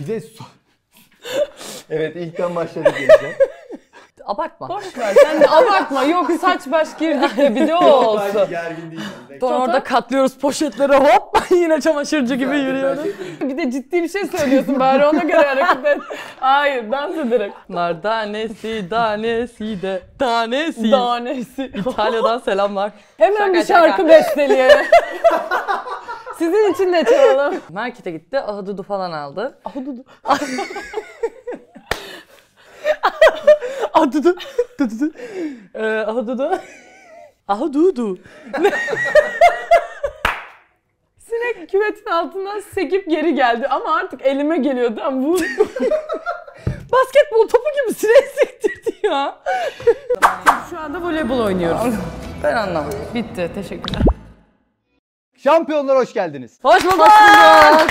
Bir de evet ilkten başladı gençler. Abartma. Boş ver sen de abartma. Yok saç baş girdik de bir de o olsun. gergin Sonra orada katlıyoruz poşetlere hop yine çamaşırcı gibi yürüyoruz. Bir de ciddi bir şey söylüyorsun bari ona göre hareket et. Hayır dans ederek. Nar danesi danesi de danesi. Danesi. İtalya'dan selamlar. Hemen bir şarkı besteliyelim. Sizin için de çalalım. Markete gitti, ahududu falan aldı. Ahududu. ahududu. Dududu. Ee, ahududu. Ahududu. Sinek küvetin altından sekip geri geldi ama artık elime geliyordu ama bu... Basketbol topu gibi sinek siktirdi ya. Şu anda voleybol oynuyoruz. Ben anlamadım. Bitti, teşekkürler. Şampiyonlar hoş geldiniz. Hoş bulduk. Hoş bulduk.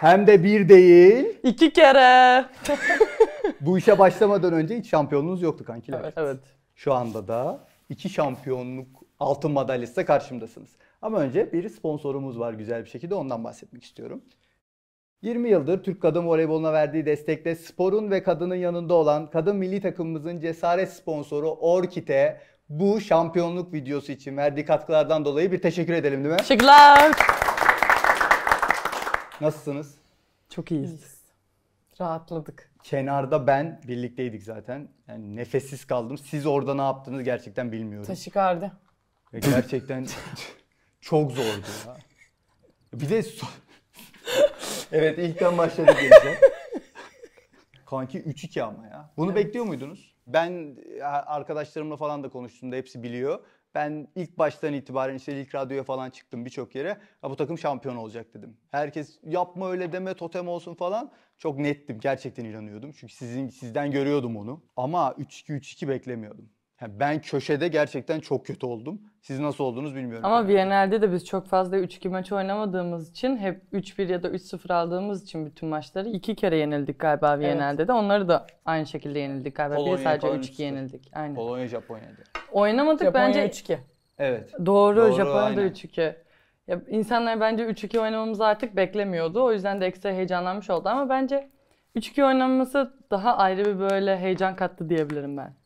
Hem de bir değil. İki kere. Bu işe başlamadan önce hiç şampiyonluğunuz yoktu kankiler. Evet. evet. Şu anda da iki şampiyonluk altın madalyasıyla karşımdasınız. Ama önce bir sponsorumuz var güzel bir şekilde ondan bahsetmek istiyorum. 20 yıldır Türk kadın voleyboluna verdiği destekle sporun ve kadının yanında olan kadın milli takımımızın cesaret sponsoru Orkite bu şampiyonluk videosu için verdiği katkılardan dolayı bir teşekkür edelim değil mi? Teşekkürler. Nasılsınız? Çok iyiyiz. iyiyiz. Rahatladık. Kenarda ben birlikteydik zaten. Yani nefessiz kaldım. Siz orada ne yaptınız gerçekten bilmiyorum. Taşikardi. Ve gerçekten çok zordu ya. Bir de so- evet ilkten başladık gençler. Kanki 3-2 ama ya. Bunu bekliyor muydunuz? Ben e, arkadaşlarımla falan da konuştum da hepsi biliyor. Ben ilk baştan itibaren işte ilk radyoya falan çıktım birçok yere. Ha bu takım şampiyon olacak dedim. Herkes yapma öyle deme totem olsun falan. Çok nettim. Gerçekten inanıyordum. Çünkü sizin sizden görüyordum onu. Ama 3-2-3-2 beklemiyordum. Ben köşede gerçekten çok kötü oldum. Siz nasıl oldunuz bilmiyorum. Ama Viyener'de de biz çok fazla 3-2 maç oynamadığımız için hep 3-1 ya da 3-0 aldığımız için bütün maçları iki kere yenildik galiba Viyener'de evet. de. Onları da aynı şekilde yenildik galiba. Polonya, Bir sadece 3-2 yenildik. Aynen. Polonya Japonya'da. Oynamadık Japonya bence. 3-2. Evet. Doğru, Doğru Japonya'da 3-2. Ya insanlar bence 3-2 oynamamızı artık beklemiyordu. O yüzden de ekstra heyecanlanmış oldu ama bence 3-2 oynaması daha ayrı bir böyle heyecan kattı diyebilirim ben.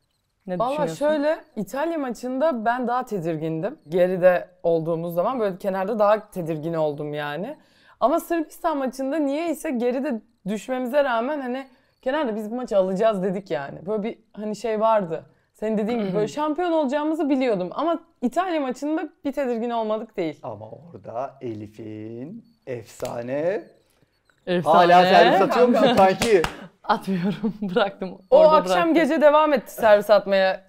Ne Valla şöyle İtalya maçında ben daha tedirgindim. Geride olduğumuz zaman böyle kenarda daha tedirgin oldum yani. Ama Sırbistan maçında niye ise geride düşmemize rağmen hani kenarda biz bu maçı alacağız dedik yani. Böyle bir hani şey vardı. Senin dediğin gibi böyle şampiyon olacağımızı biliyordum ama İtalya maçında bir tedirgin olmadık değil. Ama orada Elif'in efsane Efsane. Hala servis atıyor musun kanki? Atmıyorum. Bıraktım. O Orada akşam bıraktım. gece devam etti servis atmaya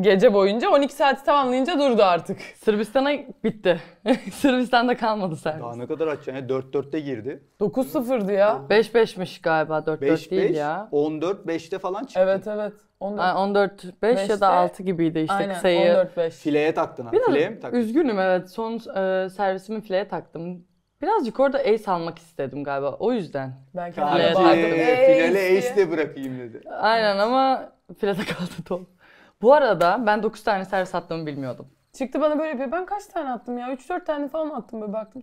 gece boyunca. 12 saati tamamlayınca durdu artık. Sırbistan'a bitti. Sırbistan'da kalmadı servis. Daha ne kadar açacaksın? Yani 4-4'te girdi. 9-0'dı ya. 5-5'miş galiba. 4-4 değil ya. 14-5'te falan çıktı. Evet evet. 14, yani 14 5 ya da 6 gibiydi işte aynen, sayı. 14 5. Fileye taktın ha. Fileye mi taktın? Üzgünüm evet. Son e, servisimi fileye taktım. Birazcık orada ace almak istedim galiba. O yüzden. Belki fileye E, ee, finale ace de bırakayım dedi. Aynen ama filede kaldı top. Bu arada ben 9 tane servis attığımı bilmiyordum. Çıktı bana böyle bir ben kaç tane attım ya? 3-4 tane falan attım böyle baktım.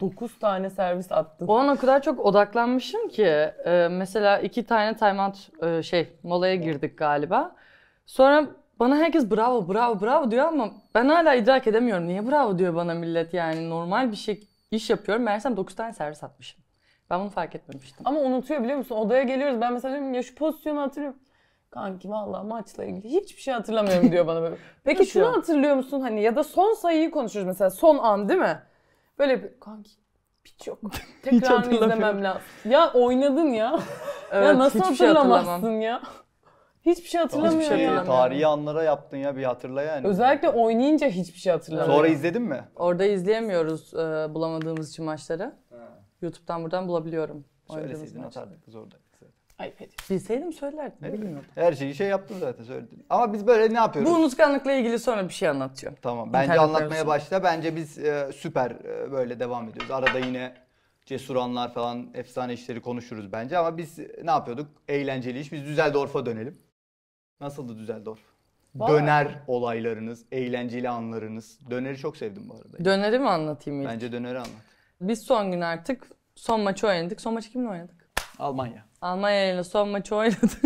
9 tane servis attım. O an o kadar çok odaklanmışım ki e, mesela 2 tane timeout e, şey molaya girdik galiba. Sonra bana herkes bravo bravo bravo diyor ama ben hala idrak edemiyorum. Niye bravo diyor bana millet yani normal bir şey iş yapıyorum. Meğersem 9 tane servis atmışım. Ben bunu fark etmemiştim. Ama unutuyor biliyor musun? Odaya geliyoruz. Ben mesela diyorum ya şu pozisyonu hatırlıyorum. Kanki vallahi maçla ilgili hiçbir şey hatırlamıyorum diyor bana böyle. Peki şunu hatırlıyor musun hani ya da son sayıyı konuşuyoruz mesela son an değil mi? Böyle bir kanki hiç yok. Tekrar izlemem lazım. Ya oynadın ya. evet, ya nasıl şey hatırlamazsın ya? Hiçbir şey hatırlamıyorum. Hiçbir şey hatırlamıyorum. Tarihi anlara yaptın ya bir hatırla yani. Özellikle oynayınca hiçbir şey hatırlamıyorum. Sonra izledin mi? Orada izleyemiyoruz e, bulamadığımız için maçları. Ha. YouTube'dan buradan bulabiliyorum. Söyleseydin atardık zorda. iPad. Bilseydim söylerdim. Evet. Bilmiyordum. Her şeyi şey yaptım zaten söyledim. Ama biz böyle ne yapıyoruz? Bu unutkanlıkla ilgili sonra bir şey anlatıyor. Tamam. Bence İnternet anlatmaya arasında. başla. Bence biz e, süper e, böyle devam ediyoruz. Arada yine cesur anlar falan efsane işleri konuşuruz bence. Ama biz ne yapıyorduk? Eğlenceli iş. Biz Düsseldorf'a dönelim. Nasıldı Düsseldorf? Vallahi. Döner olaylarınız, eğlenceli anlarınız. Döneri çok sevdim bu arada. Döneri mi anlatayım ilk? Bence döneri anlat. Biz son gün artık son maçı oynadık. Son maçı kimle oynadık? Almanya. Almanya ile son maçı oynadık.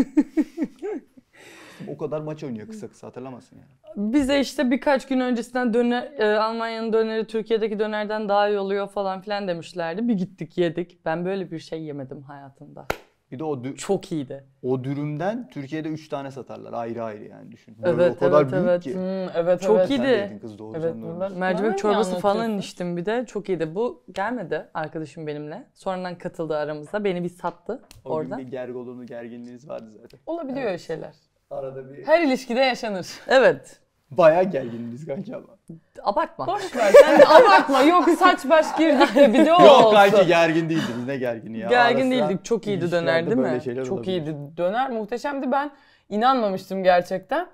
o kadar maç oynuyor kısa kısa hatırlamasın yani. Bize işte birkaç gün öncesinden döner, e, Almanya'nın döneri Türkiye'deki dönerden daha iyi oluyor falan filan demişlerdi. Bir gittik yedik. Ben böyle bir şey yemedim hayatımda. Bir de o dü- çok iyiydi. O dürümden Türkiye'de 3 tane satarlar ayrı ayrı yani düşün. Böyle evet, o kadar evet, büyük evet. ki. Hmm, evet Çok evet. iyiydi. Kız, doğru evet, canım, Mercimek çorbası falan içtim bir de çok iyiydi. Bu gelmedi arkadaşım benimle. Sonradan katıldı aramızda. Beni bir sattı o orada. O gün bir gergolunu gerginliğiniz vardı zaten. Olabiliyor evet. şeyler. Arada bir Her ilişkide yaşanır. Evet. Baya gerginiz biz kanka ama. Abartma. Boş ver sen abartma. Yok saç baş girdik de bir de o Yok olsun. kanki gergin değildiniz ne gergini ya. Gergin değildik. Çok iyiydi döner değil mi? Çok olabilir. iyiydi döner muhteşemdi. Ben inanmamıştım gerçekten.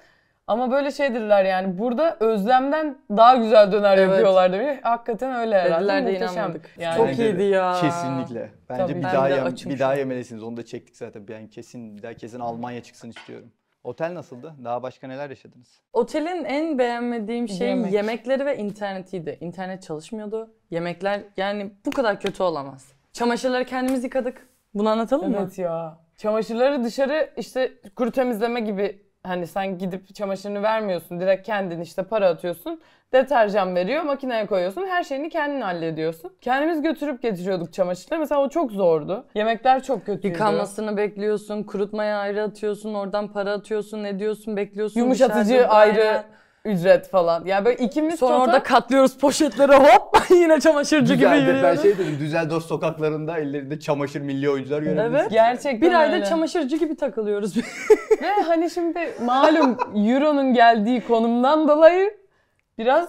Ama böyle şeydirler yani burada özlemden daha güzel döner evet. yapıyorlar demiş. Hakikaten öyle herhalde. Dediler de inanmadık. Yani. Çok Bence iyiydi ya. Kesinlikle. Bence Tabii. bir ben daha yem, bir daha yemelisiniz. Onu da çektik zaten. Ben kesin bir daha kesin Almanya çıksın istiyorum. Otel nasıldı? Daha başka neler yaşadınız? Otelin en beğenmediğim şey Yemek. yemekleri ve internetiydi. İnternet çalışmıyordu. Yemekler yani bu kadar kötü olamaz. Çamaşırları kendimiz yıkadık. Bunu anlatalım mı? Evet ya. Çamaşırları dışarı işte kuru temizleme gibi hani sen gidip çamaşırını vermiyorsun. Direkt kendin işte para atıyorsun. Deterjan veriyor, makineye koyuyorsun. Her şeyini kendin hallediyorsun. Kendimiz götürüp getiriyorduk çamaşırları. Mesela o çok zordu. Yemekler çok kötüydü. Yıkanmasını bekliyorsun, kurutmaya ayrı atıyorsun, oradan para atıyorsun, ne diyorsun, bekliyorsun. Yumuşatıcı ayrı. Aynen ücret falan. Yani böyle ikimiz Sonra total... orada katlıyoruz poşetlere hop yine çamaşırcı Güzel, gibi yürüyoruz. Ben şey dedim Düsseldorf sokaklarında ellerinde çamaşır milli oyuncular görüyoruz. Evet. Gerçekten Bir ayda çamaşırcı gibi takılıyoruz. Ve hani şimdi malum Euro'nun geldiği konumdan dolayı biraz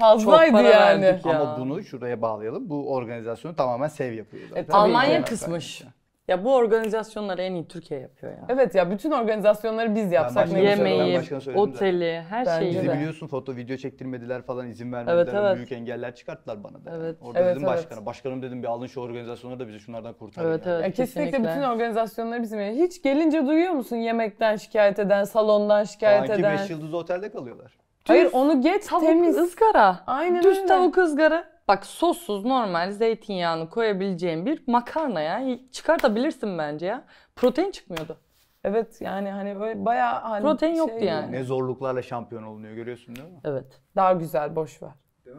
fazlaydı Çok yani. Ya. Ama bunu şuraya bağlayalım. Bu organizasyonu tamamen sev yapıyor. Zaten. E, Almanya kısmış. Yani. Ya bu organizasyonları en iyi Türkiye yapıyor ya. Evet ya bütün organizasyonları biz yapsak başka ne Yemeği, şey başkana şey de. oteli, her Bence şeyi. Bizi de. biliyorsun foto video çektirmediler falan izin vermediler. Evet, evet. Büyük engeller çıkarttılar bana da. Evet. Orada Evet, dedim evet. başkana. Başkanım dedim bir alın şu organizasyonları da bizi şunlardan kurtarın. Evet yani. evet Ya kesinlikle, bütün organizasyonları bizim. Hiç gelince duyuyor musun yemekten şikayet eden, salondan şikayet Sanki eden? 5 yıldız otelde kalıyorlar. Hayır onu geç Tavuk temiz. ızgara. Aynen Düz öyle. tavuk ızgara. Bak sossuz normal zeytinyağını koyabileceğin bir makarna ya. Çıkartabilirsin bence ya. Protein çıkmıyordu. Evet yani hani böyle bayağı hani Protein yoktu şey yani. Ne zorluklarla şampiyon olunuyor görüyorsun değil mi? Evet. Daha güzel boş ver.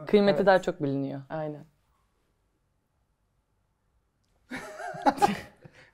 Kıymeti Evet. daha çok biliniyor. Aynen.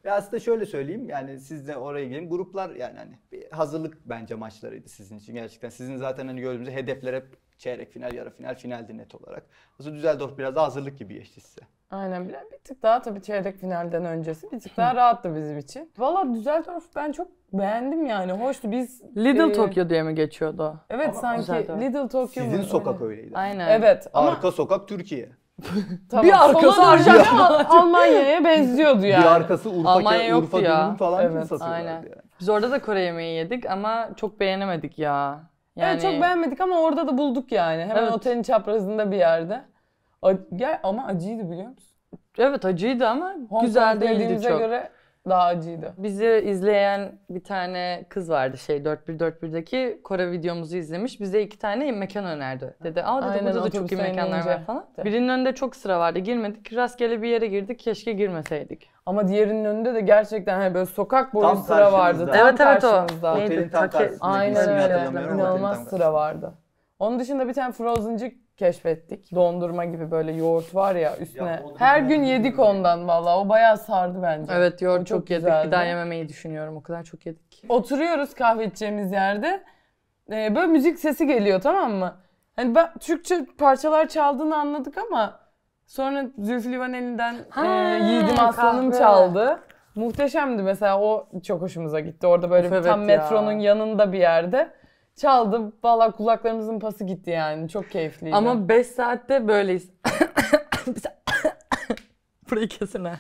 Ve aslında şöyle söyleyeyim yani siz de oraya gelin. Gruplar yani hani bir hazırlık bence maçlarıydı sizin için gerçekten. Sizin zaten hani gördüğümüzde hedefler hep Çeyrek final, yarı final, finaldi net olarak. Aslında Düsseldorf biraz daha hazırlık gibi geçti size. Aynen bir tık daha tabii çeyrek finalden öncesi bir tık daha rahattı bizim için. Valla Düsseldorf ben çok beğendim yani hoştu biz. Little e... Tokyo diye mi geçiyordu o? Evet ama sanki Düsseldorf. Little Tokyo Sizin mu? sokak öyleydi. Aynen. Evet ama... Arka sokak Türkiye. tamam. Bir arkası Arjantin Almanya'ya benziyordu yani. Bir arkası Urfa, Almanya yoktu Urfa ya. falan evet, aynen. Yani. Biz orada da Kore yemeği yedik ama çok beğenemedik ya. Yani... Evet çok beğenmedik ama orada da bulduk yani. Hemen evet. otelin çaprazında bir yerde. Gel ama acıydı biliyor musun? Evet acıydı ama Hong güzel değildi çok. göre daha acıydı. Bizi izleyen bir tane kız vardı şey 4141'deki Kore videomuzu izlemiş. Bize iki tane mekan önerdi. Dedi aa dedim burada da çok iyi mekanlar var falan. Birinin önünde çok sıra vardı girmedik. Rastgele bir yere girdik keşke girmeseydik. Ama diğerinin önünde de gerçekten hani böyle sokak boyu tam sıra vardı. Tam evet evet o. Otelin tam karşısında. Aynen öyle. İnanılmaz sıra vardı. Onun dışında bir tane Frozencık keşfettik. Dondurma gibi böyle yoğurt var ya üstüne. Ya, Her gün yedik ondan valla. O bayağı sardı bence. Evet yoğurt çok, çok yedik. Bir daha yememeyi düşünüyorum. O kadar çok yedik. Oturuyoruz kahve içeceğimiz yerde. Ee, böyle müzik sesi geliyor tamam mı? Hani ben Türkçe parçalar çaldığını anladık ama sonra Zülfü Livaneli'den elinden ha, e, Yiğidim Aslan'ım çaldı. Muhteşemdi mesela o çok hoşumuza gitti. Orada böyle of, evet tam ya. metronun yanında bir yerde. Çaldım Valla kulaklarımızın pası gitti yani. Çok keyifliydi. Ama 5 saatte böyleyiz. Burayı kesin ha.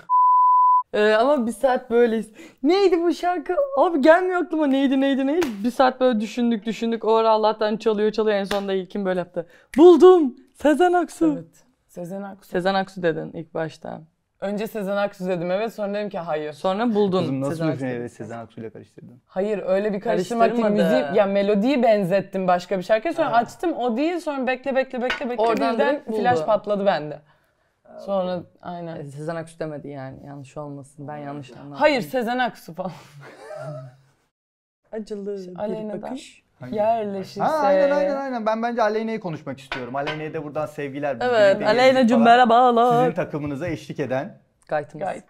Ee, ama bir saat böyleyiz. Neydi bu şarkı? Abi gelmiyor aklıma neydi neydi neydi. Bir saat böyle düşündük düşündük. O ara Allah'tan çalıyor çalıyor. En sonunda ilkim böyle yaptı. Buldum. Sezen Aksu. Evet. Sezen Aksu. Sezen Aksu dedin ilk başta. Önce Sezen Aksu dedim evet sonra dedim ki hayır. Sonra buldun Kızım nasıl Sezen Aksu'yu. evet Sezen Aksu'yla karıştırdın? Hayır öyle bir karıştırmak değil müziği ya melodiyi benzettim başka bir şarkıya sonra açtım o değil sonra bekle bekle bekle bekle Oradan birden flash patladı bende. Sonra aynen. E, Sezen Aksu demedi yani yanlış olmasın. Ben yanlış anladım. Hayır Sezen Aksu falan. Acılı bir Aleyna'dan. bakış. Hangi? Yerleşirse. Ha, aynen aynen aynen. Ben bence Aleyna'yı konuşmak istiyorum. Aleyna'ya de buradan sevgiler. Evet Aleyna Aleyna'cığım merhabalar. Sizin takımınıza eşlik eden. Gaytımız. Gayt.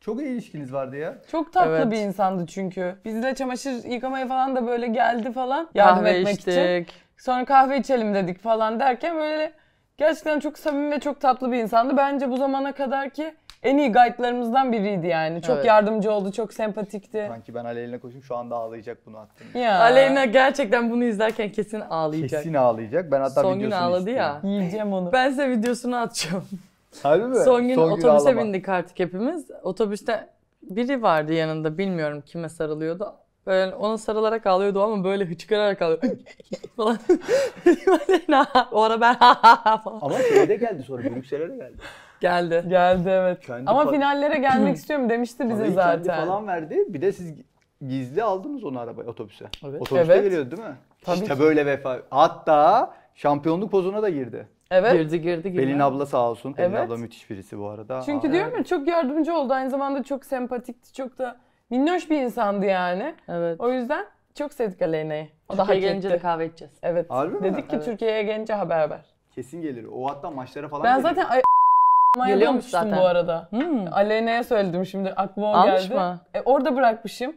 Çok iyi ilişkiniz vardı ya. Çok tatlı Evet. bir insandı çünkü. Bizle çamaşır yıkamaya falan da böyle geldi falan. Yardım Kahve etmek için. Sonra kahve içelim dedik falan derken böyle gerçekten çok samimi ve çok tatlı bir insandı. Bence bu zamana kadar ki en iyi guide'larımızdan biriydi yani. Çok Evet. yardımcı oldu, çok sempatikti. Sanki ben Aleyna koşayım şu anda ağlayacak bunu attım. Ya. Aleyna gerçekten bunu izlerken kesin ağlayacak. Kesin ağlayacak. Ben hatta Son gün videosunu ağladı ya. Yiyeceğim onu. Ben size videosunu atacağım. Harbi mi? Son gün otobüse ağlama. bindik artık hepimiz. Otobüste biri vardı yanında bilmiyorum kime sarılıyordu. Böyle ona sarılarak ağlıyordu ama böyle hıçkırarak ağlıyor. falan. o ara ben falan. Ama şeyde geldi sonra Brüksel'e de geldi. Geldi. Geldi evet. Kendi ama finallere gelmek istiyorum demişti bize Parayı zaten. Kendi falan verdi. Bir de siz gizli aldınız onu arabaya otobüse. Evet. Otobüste evet. geliyordu değil mi? Tabii işte ki. böyle vefa. Hatta şampiyonluk pozuna da girdi. Evet. Girdi girdi girdi. Pelin abla sağ olsun. Pelin evet. abla müthiş birisi bu arada. Çünkü Aa, diyorum evet. ya çok yardımcı oldu. Aynı zamanda çok sempatikti. Çok da minnoş bir insandı yani. Evet. O yüzden çok sevdik Aleyna'yı. O daha Türkiye'ye gelince de kahve içeceğiz. Evet. Harbi mi? Dedik ki Evet. Türkiye'ye gelince haber ver. Kesin gelir. O hatta maçlara falan Ben zaten ay Geliyormuş zaten. bu arada. Hmm. Aleyna'ya söyledim şimdi aklıma o Almış geldi. mı? E, orada bırakmışım.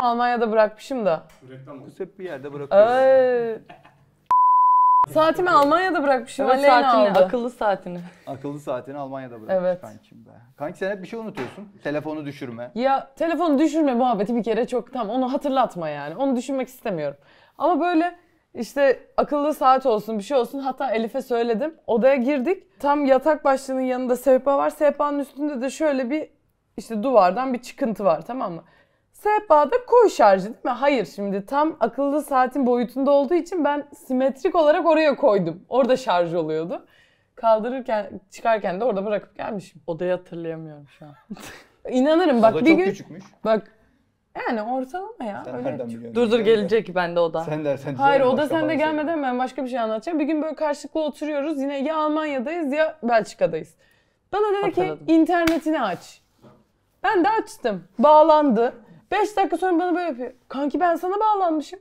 Almanya'da bırakmışım da. Reklam olsun. Biz hep bir yerde bırakıyoruz. Ee, Saatimi Almanya'da bırakmışım. Evet, saatini, akıllı saatini. Akıllı saatini Almanya'da bırakmış evet. kankim be. Kanki sen hep bir şey unutuyorsun. Telefonu düşürme. Ya telefonu düşürme muhabbeti bir kere çok tam onu hatırlatma yani. Onu düşünmek istemiyorum. Ama böyle işte akıllı saat olsun bir şey olsun. Hatta Elif'e söyledim. Odaya girdik. Tam yatak başlığının yanında sehpa var. Sehpanın üstünde de şöyle bir işte duvardan bir çıkıntı var tamam mı? da koy şarjı değil mi? Hayır şimdi tam akıllı saatin boyutunda olduğu için ben simetrik olarak oraya koydum. Orada şarj oluyordu. Kaldırırken çıkarken de orada bırakıp gelmişim. Odayı hatırlayamıyorum şu an. İnanırım bak bir gün. küçükmüş. Bak yani ortalama ya. Sen öyle. nereden biliyorsun? Dur dur gelecek bende o da. Sen dersen. Hayır oda sen de şey gelmeden ben başka bir şey anlatacağım. Bir gün böyle karşılıklı oturuyoruz. Yine ya Almanya'dayız ya Belçika'dayız. Bana dedi Hatırladım. ki internetini aç. Ben de açtım. Bağlandı. 5 dakika sonra bana böyle yapıyor. Kanki ben sana bağlanmışım.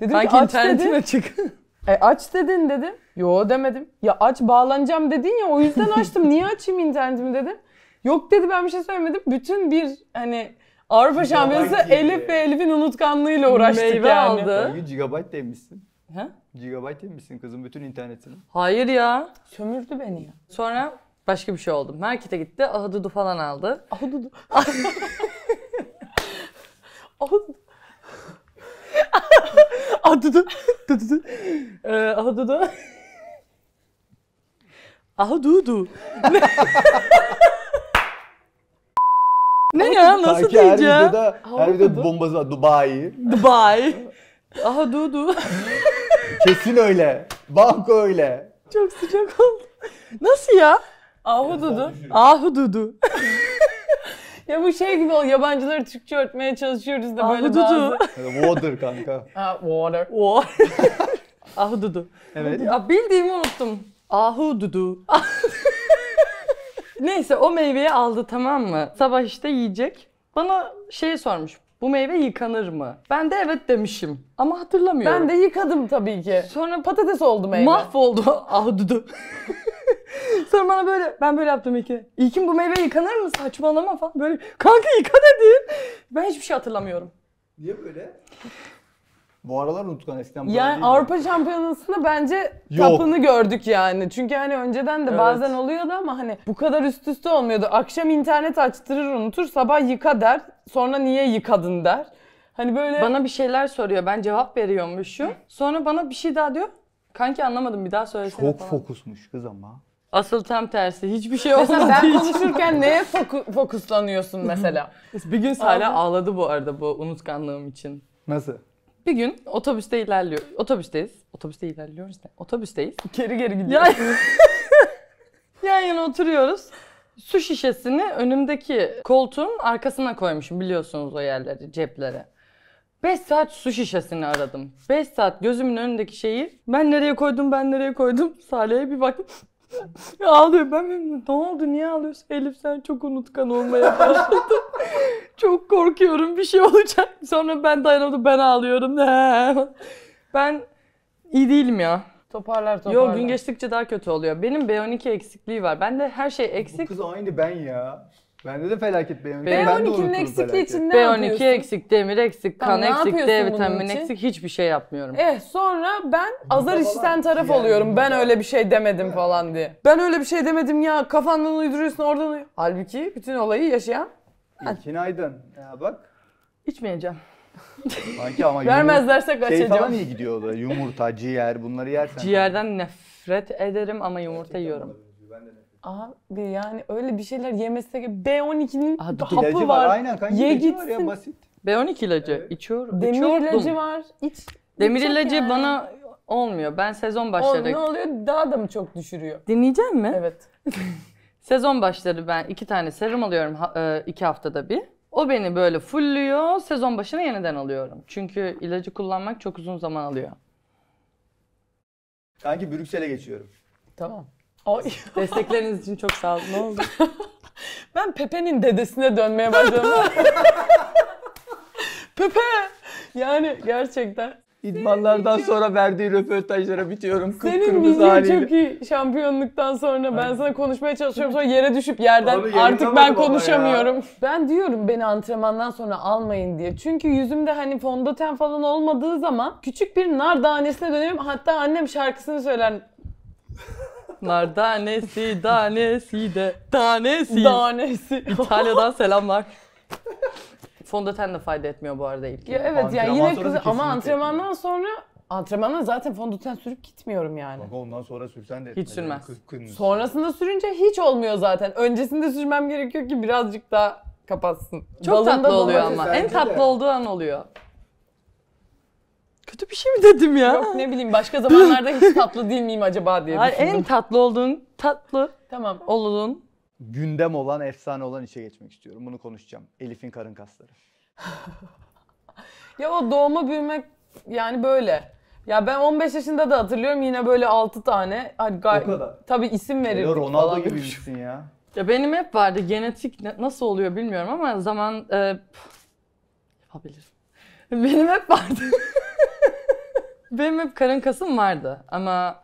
Dedim Kanki ki aç internetin dedin. açık. E, aç dedin dedim. Yo demedim. Ya aç bağlanacağım dedin ya o yüzden açtım. Niye açayım internetimi dedim. Yok dedi ben bir şey söylemedim. Bütün bir hani Avrupa Şampiyonası Elif ve Elif'in unutkanlığıyla uğraştık Meyve yani. aldı. Kanki gigabyte demişsin. He? Gigabyte demişsin kızım bütün internetini. Hayır ya. Sömürdü beni ya. Sonra başka bir şey oldu. Markete gitti. Ahududu falan aldı. Ahududu. Ahududu. Dududu. Ee, Ahududu. Ahududu. Ne ya nasıl Sanki her diyeceğim? videoda, her videoda Ahududu. bombası var. Dubai. Dubai. Ahududu. Kesin öyle. Banko öyle. Çok sıcak oldu. Nasıl ya? Ahududu. Ahududu ya bu şey gibi ol. Yabancıları Türkçe öğretmeye çalışıyoruz da böyle bazı. Water kanka. Ah water. Water. ah dudu. Evet. Ya bildiğimi unuttum. Ahu dudu. Neyse o meyveyi aldı tamam mı? Sabah işte yiyecek. Bana şey sormuş. Bu meyve yıkanır mı? Ben de evet demişim. Ama hatırlamıyorum. Ben de yıkadım tabii ki. Sonra patates oldu meyve. Mahvoldu. ah dudu. Sonra bana böyle ben böyle yaptım iki. İlkin bu meyve yıkanır mı? Saçmalama falan. Böyle kanka yıka dedim. Ben hiçbir şey hatırlamıyorum. Niye böyle? Bu aralar unutkan eskiden böyle Yani Avrupa Şampiyonası'nda bence Yok. tapını gördük yani. Çünkü hani önceden de Evet. bazen oluyordu ama hani bu kadar üst üste olmuyordu. Akşam internet açtırır unutur, sabah yıka der. Sonra niye yıkadın der. Hani böyle Bana bir şeyler soruyor. Ben cevap veriyormuşum. Sonra bana bir şey daha diyor. Kanki anlamadım bir daha söylesene Çok falan. fokusmuş kız ama. Asıl tam tersi. Hiçbir şey olmadı. Mesela ben konuşurken neye foku- fokuslanıyorsun mesela? bir gün hala ağladı bu arada bu unutkanlığım için. Nasıl? Bir gün otobüste ilerliyor. Otobüsteyiz. Otobüste ilerliyoruz ne? Otobüsteyiz. Geri geri gidiyoruz. Yan, yan yana oturuyoruz. Su şişesini önümdeki koltuğun arkasına koymuşum biliyorsunuz o yerleri, cepleri. 5 saat su şişesini aradım. 5 saat gözümün önündeki şeyi ben nereye koydum ben nereye koydum. Salih'e bir baktım. ya ağlıyor. Ben memnun. Ne oldu? Niye ağlıyorsun? Elif sen çok unutkan olmaya başladı. çok korkuyorum bir şey olacak. Sonra ben dayanamadım. Ben ağlıyorum. ben iyi değilim ya. Toparlar toparlar. Yok gün geçtikçe daha kötü oluyor. Benim B12 eksikliği var. Bende her şey eksik. Bu kız aynı ben ya. Ben de felaket B12. B12'nin eksikliği için ne B12 yapıyorsun? eksik, demir eksik, kan ne eksik, D vitamini eksik hiçbir şey yapmıyorum. Eh sonra ben azar işiten taraf yani oluyorum. Ben öyle bir şey demedim falan diye. Ben öyle bir şey demedim ya kafandan uyduruyorsun oradan Halbuki bütün olayı yaşayan İlkin Aydın. Ya bak. İçmeyeceğim. Sanki ama yumur- vermezlerse Şey falan iyi gidiyordu. Yumurta, ciğer bunları yersen. Ciğerden nefret ederim ama yumurta yiyorum. Abi yani öyle bir şeyler yemese B12'nin hapı ilacı var. Aynen kanka Ye ilacı var ya gitsin. basit. B12 ilacı Evet. içiyorum. Demir İçiyordum. ilacı var. İç. Demir ilacı yani. bana olmuyor. Ben sezon Oğlum başları... ne oluyor? Daha da mı çok düşürüyor? Dinleyecek mi? Evet. Sezon başları ben iki tane serum alıyorum e, iki haftada bir. O beni böyle fullüyor. Sezon başına yeniden alıyorum. Çünkü ilacı kullanmak çok uzun zaman alıyor. Kanki Brüksel'e geçiyorum. Tamam. Ay. Destekleriniz için çok sağ olun. Ne oldu? ben Pepe'nin dedesine dönmeye başladım. Pepe! Yani gerçekten. İdmanlardan sonra verdiği röportajlara bitiyorum. Senin bildiğin çok iyi şampiyonluktan sonra ben sana konuşmaya çalışıyorum sonra yere düşüp yerden Abi, artık ben konuşamıyorum. Ben diyorum beni antrenmandan sonra almayın diye. Çünkü yüzümde hani fondöten falan olmadığı zaman küçük bir nar tanesine dönüyorum. Hatta annem şarkısını söyler Nar tanesi, tanesi de, tanesi. Danesi. İtalya'dan selamlar. Fondöten de fayda etmiyor bu arada ilk. Ya evet yani yine sonrası kızı ama antrenmandan sonra antrenmandan zaten fondöten sürüp gitmiyorum yani. Bak ondan sonra sürsen de etmez. sürmez. Kı- Sonrasında sürünce hiç olmuyor zaten. Öncesinde sürmem gerekiyor ki birazcık daha kapatsın. Çok Dalında tatlı oluyor ama. En bence de. tatlı olduğu an oluyor. Kötü bir şey mi dedim ya? Yok ne bileyim başka zamanlarda hiç tatlı değil miyim acaba diye düşündüm. en tatlı olduğun tatlı Tamam. olun. Gündem olan, efsane olan işe geçmek istiyorum. Bunu konuşacağım. Elif'in karın kasları. Ya o doğma büyümek yani böyle. Ya ben 15 yaşında da hatırlıyorum yine böyle 6 tane. Hani gay- O kadar. Tabii isim verir. Ronaldo falan. gibiymişsin ya. Ya benim hep vardı genetik ne- nasıl oluyor bilmiyorum ama zaman e, pf, yapabilirim. Benim hep vardı. Benim hep karın kasım vardı ama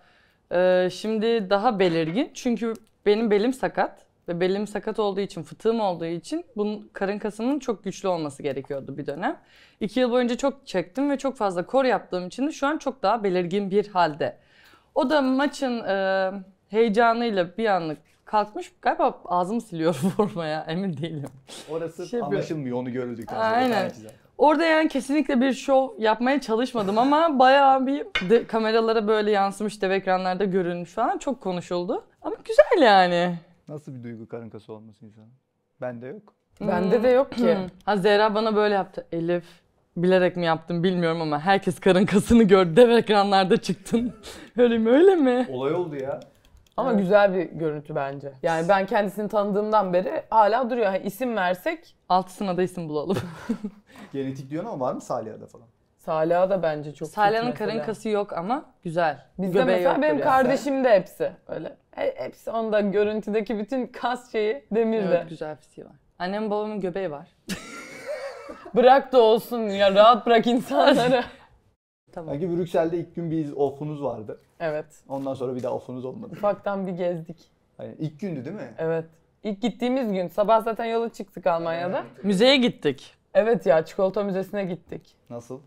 e, şimdi daha belirgin. Çünkü benim belim sakat ve belim sakat olduğu için, fıtığım olduğu için bunun karın kasının çok güçlü olması gerekiyordu bir dönem. İki yıl boyunca çok çektim ve çok fazla kor yaptığım için de şu an çok daha belirgin bir halde. O da maçın e, heyecanıyla bir anlık kalkmış. Galiba ağzımı siliyor formaya emin değilim. Orası şey anlaşılmıyor onu görüldükten sonra. Aynen. Orada yani kesinlikle bir şov yapmaya çalışmadım ama bayağı bir de, kameralara böyle yansımış, dev ekranlarda görünmüş falan çok konuşuldu. Ama güzel yani. Nasıl bir duygu karınkası kası olması insanın? Bende yok. Bende de yok ki. Hmm. ha Zehra bana böyle yaptı. Elif bilerek mi yaptım bilmiyorum ama herkes karınkasını gördü. Dev ekranlarda çıktın. öyle mi öyle mi? Olay oldu ya. Ama evet. güzel bir görüntü bence. Yani ben kendisini tanıdığımdan beri hala duruyor. Yani isim versek... Altısına da isim bulalım. Genetik diyorsun ama var mı Saliha'da falan? Salih'a da bence çok Saliha'nın karın kası yok ama güzel. Bizde mesela benim kardeşim de hepsi öyle. hepsi onda görüntüdeki bütün kas şeyi demirde. Evet, güzel fiziği var. Annem babamın göbeği var. Bırak da olsun ya rahat bırak insanları. tamam. Sanki Brüksel'de ilk gün bir off'unuz vardı. Evet. Ondan sonra bir daha off'unuz olmadı. Ufaktan bir gezdik. Hani ilk gündü değil mi? Evet. İlk gittiğimiz gün sabah zaten yola çıktık Almanya'da. Müzeye gittik. Evet ya çikolata müzesine gittik. Nasıl?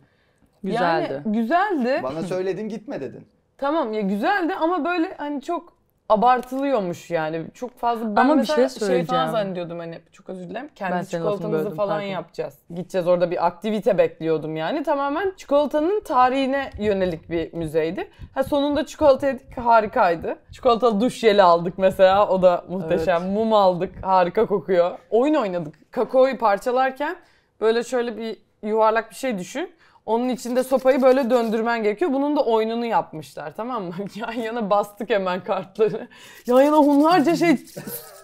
Güzeldi. Yani güzeldi. Bana söyledin gitme dedin. Tamam ya güzeldi ama böyle hani çok abartılıyormuş yani. Çok fazla ben Ama bir şey, şey falan zannediyordum hani çok özür dilerim. Kendi ben çikolatamızı falan pardon. yapacağız. Gideceğiz orada bir aktivite bekliyordum yani. Tamamen çikolatanın tarihine yönelik bir müzeydi. Ha sonunda çikolata yedik harikaydı. Çikolatalı duş jeli aldık mesela o da muhteşem. Evet. Mum aldık harika kokuyor. Oyun oynadık. Kakaoyu parçalarken Böyle şöyle bir yuvarlak bir şey düşün. Onun içinde sopayı böyle döndürmen gerekiyor. Bunun da oyununu yapmışlar tamam mı? Yan yana bastık hemen kartları. Yan yana hunharca şey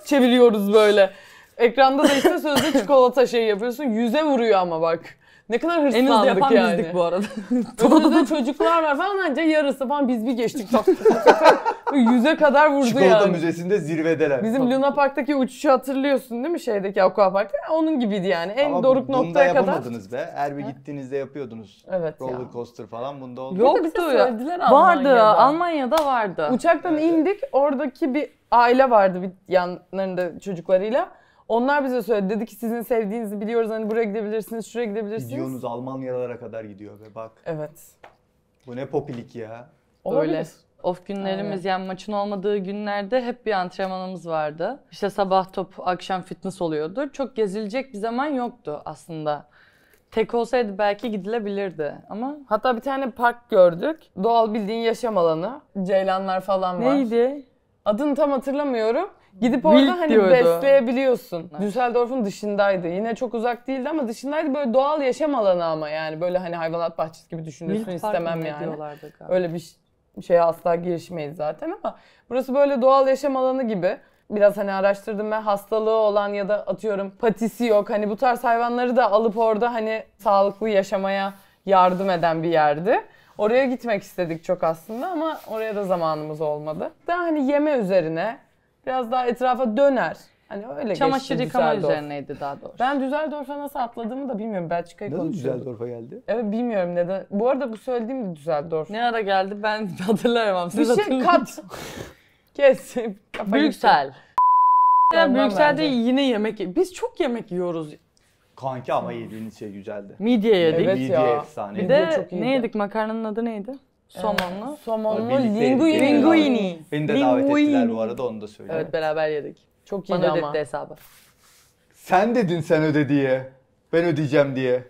çeviriyoruz böyle. Ekranda da işte sözde çikolata şey yapıyorsun. Yüze vuruyor ama bak. Ne kadar hırslandık yani. En hızlı yapan yani. bizdik bu arada. Önümüzde çocuklar var falan bence yarısı falan biz bir geçtik. Yüze kadar vurdu Çikolata yani. Çikolata müzesinde zirvedeler. Bizim Luna Park'taki uçuşu hatırlıyorsun değil mi şeydeki Aqua Park'ta? Onun gibiydi yani. En Ama doruk noktaya kadar. Ama yapamadınız be. Erbi gittiğinizde yapıyordunuz. Evet Roller ya. coaster falan bunda oldu. Yoktu bize söylediler ya. Almanya'da. Vardı. Almanya'da vardı. Uçaktan evet. indik. Oradaki bir aile vardı bir yanlarında çocuklarıyla. Onlar bize söyledi. Dedi ki sizin sevdiğinizi biliyoruz. Hani buraya gidebilirsiniz, şuraya gidebilirsiniz. Gidiyorsunuz Almanyalara kadar gidiyor be bak. Evet. Bu ne popilik ya. Olabilir. Öyle. Of günlerimiz Aynen. yani maçın olmadığı günlerde hep bir antrenmanımız vardı. İşte sabah top, akşam fitness oluyordu. Çok gezilecek bir zaman yoktu aslında. Tek olsaydı belki gidilebilirdi ama... Hatta bir tane park gördük. Doğal bildiğin yaşam alanı. Ceylanlar falan var. Neydi? Adını tam hatırlamıyorum. Gidip orada Wild hani diyordu. besleyebiliyorsun. Evet. Düsseldorf'un dışındaydı. Yine çok uzak değildi ama dışındaydı böyle doğal yaşam alanı ama yani böyle hani hayvanat bahçesi gibi düşünürsün Wild istemem yani. Öyle bir şeye asla girişmeyiz zaten ama burası böyle doğal yaşam alanı gibi. Biraz hani araştırdım ve hastalığı olan ya da atıyorum patisi yok hani bu tarz hayvanları da alıp orada hani sağlıklı yaşamaya yardım eden bir yerdi. Oraya gitmek istedik çok aslında ama oraya da zamanımız olmadı. Daha hani yeme üzerine biraz daha etrafa döner Hani öyle Çamaşır yıkama üzerineydi daha doğrusu. Ben Düsseldorf'a nasıl atladığımı da bilmiyorum. Belçika'yı Nasıl konuşuyorduk. Düsseldorf'a geldi? Evet bilmiyorum neden. Bu arada bu söylediğim de Düsseldorf. Ne ara geldi ben hatırlayamam. Siz Bir şey kat. Kes. Kafa Brüksel. Ya Ondan Brüksel'de yine yemek Biz çok yemek yiyoruz. Kanki ama yediğiniz şey güzeldi. Midye yedik. Evet Midye ya. efsane. Bir de ne yedik? Makarnanın adı neydi? Ee, somonlu. Somonlu Birlikte yedik. linguini. Linguini. Beni de davet ettiler bu arada onu da söyleyeyim. Evet beraber yedik. Çok iyi Bana ama. ödetti hesabı. Sen dedin sen öde diye. Ben ödeyeceğim diye.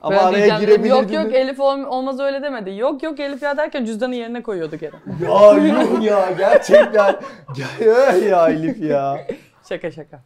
Ama ben araya girebilirdin. Yok yok Elif ol, olmaz öyle demedi. Yok yok Elif ya derken cüzdanı yerine koyuyordu gene. ya yok ya gerçekten. ya, ya Elif ya. Şaka şaka.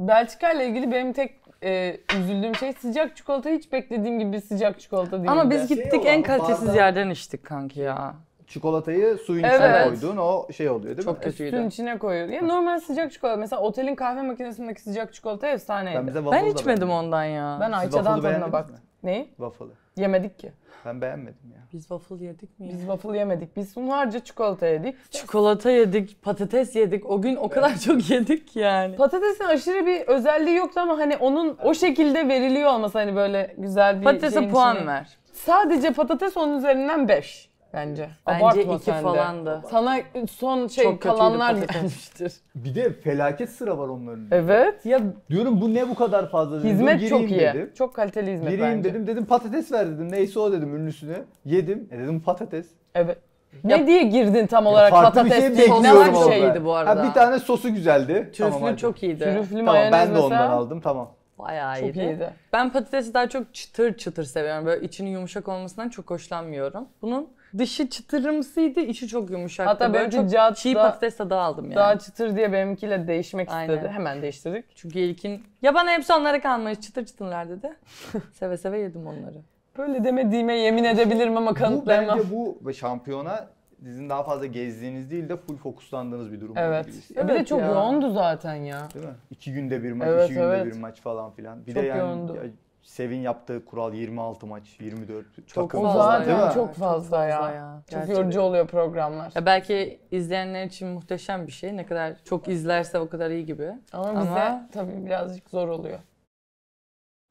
Belçika ile ilgili benim tek e, üzüldüğüm şey sıcak çikolata hiç beklediğim gibi sıcak çikolata değil. Ama biz gittik şey en kalitesiz bazen... yerden içtik kanki ya çikolatayı suyun içine Evet. koyduğun o şey oluyor değil mi? Çok e, kötüydü. Suyun içine koyuyor. Ya normal sıcak çikolata. Mesela otelin kahve makinesindeki sıcak çikolata efsaneydi. Ben, bize waffle Ben içmedim beğendim. ondan ya. Ben Ayça'dan tadına beğendiniz baktım. Neyi? Waffle'ı. Yemedik ki. Ben beğenmedim ya. Biz waffle yedik mi? Biz waffle yemedik. Biz hunharca çikolata yedik. çikolata yedik, patates yedik. O gün o kadar çok yedik yani. Patatesin aşırı bir özelliği yoktu ama hani onun o şekilde veriliyor olması hani böyle güzel bir Patatese puan içine- ver. Sadece patates onun üzerinden 5. Bence. Bence Abartma iki sen de. falandı. Sana son şey Çok kötüydü kalanlar patates. gelmiştir. Bir de felaket sıra var onların. Evet. Ya Diyorum bu ne bu kadar fazla dedim. Hizmet Dur, çok iyi. Dedim. Çok kaliteli hizmet Gireyim bence. dedim. Dedim patates ver dedim. Neyse o dedim ünlüsünü Yedim. E dedim patates. Evet. Ne diye girdin tam e, olarak farklı bir şey patates Ne var şeydi bu arada? Ha, bir tane sosu güzeldi. Trüflü Tamam, çok iyiydi. Trüflü Tamam mayonez ben de mesela. ondan aldım tamam. Bayağı Çok iyiydi. iyiydi. Ben patatesi daha çok çıtır çıtır seviyorum. Böyle içinin yumuşak olmasından çok hoşlanmıyorum. Bunun dışı çıtırımsıydı, içi çok yumuşaktı. Hatta böyle çok çiğ patates tadı aldım yani. Daha çıtır diye benimkiyle değişmek Aynen. istedi. Hemen değiştirdik. Çünkü ilkin. ya bana hepsi onlara kalmış çıtır çıtırlar dedi. seve seve yedim onları. Böyle demediğime yemin edebilirim ama kanıtlayamam. Bu bence bu şampiyona sizin daha fazla gezdiğiniz değil de full fokuslandığınız bir durum evet. oldu. Evet. Bir de çok ya. yoğundu zaten ya. Değil mi? İki günde bir maç, evet, iki günde evet. bir maç falan filan. Bir çok de yani yoğundu. Sevin yaptığı kural 26 maç, 24 çok takım. Fazla değil ya, Çok fazla ya. ya. Çok yorucu oluyor programlar. Ya belki izleyenler için muhteşem bir şey. Ne kadar çok izlerse o kadar iyi gibi. Ama, Ama... bize tabii birazcık zor oluyor.